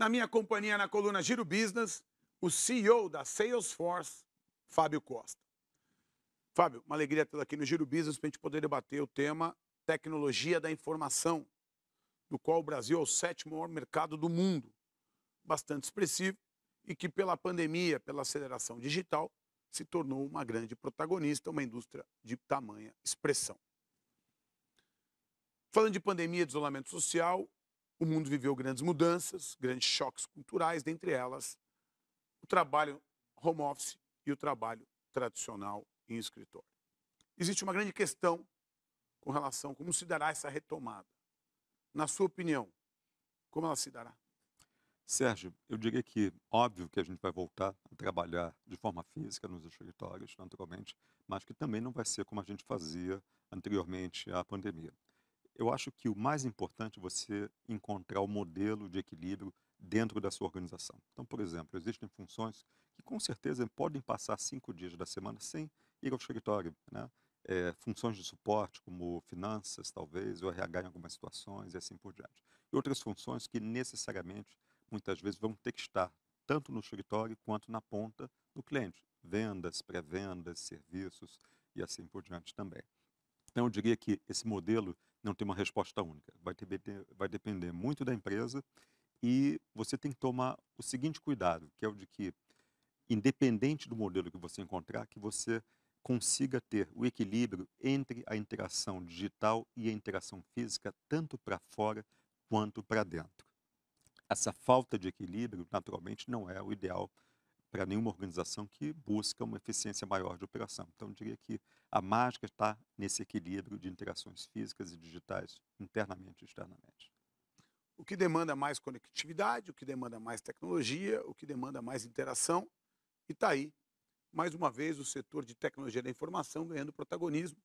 Na minha companhia na coluna Giro Business, o CEO da Salesforce, Fábio Costa. Fábio, uma alegria tê-lo aqui no Giro Business para a gente poder debater o tema tecnologia da informação, do qual o Brasil é o sétimo maior mercado do mundo, bastante expressivo e que pela pandemia, pela aceleração digital, se tornou uma grande protagonista, uma indústria de tamanha expressão. Falando de pandemia, de isolamento social, o mundo viveu grandes mudanças, grandes choques culturais, dentre elas o trabalho home office e o trabalho tradicional em escritório. Existe uma grande questão com relação a como se dará essa retomada. Na sua opinião, como ela se dará? Sérgio, eu diria que óbvio que a gente vai voltar a trabalhar de forma física nos escritórios, naturalmente, mas que também não vai ser como a gente fazia anteriormente à pandemia. Eu acho que o mais importante é você encontrar o modelo de equilíbrio dentro da sua organização. Então, por exemplo, existem funções que com certeza podem passar cinco dias da semana sem ir ao escritório, né? É, funções de suporte, como finanças, talvez, ou RH em algumas situações e assim por diante. E outras funções que necessariamente, muitas vezes, vão ter que estar tanto no escritório quanto na ponta do cliente. Vendas, pré-vendas, serviços e assim por diante também. Então, eu diria que esse modelo não tem uma resposta única. Vai, ter, vai depender muito da empresa e você tem que tomar o seguinte cuidado, que é o de que, independente do modelo que você encontrar, que você consiga ter o equilíbrio entre a interação digital e a interação física, tanto para fora quanto para dentro. Essa falta de equilíbrio, naturalmente, não é o ideal para nenhuma organização que busca uma eficiência maior de operação. Então, eu diria que a mágica está nesse equilíbrio de interações físicas e digitais, internamente e externamente. O que demanda mais conectividade, o que demanda mais tecnologia, o que demanda mais interação, e está aí, mais uma vez, o setor de tecnologia da informação ganhando protagonismo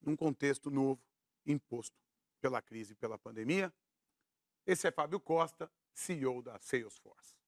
num contexto novo imposto pela crise e pela pandemia. Esse é Fábio Costa, CEO da Salesforce.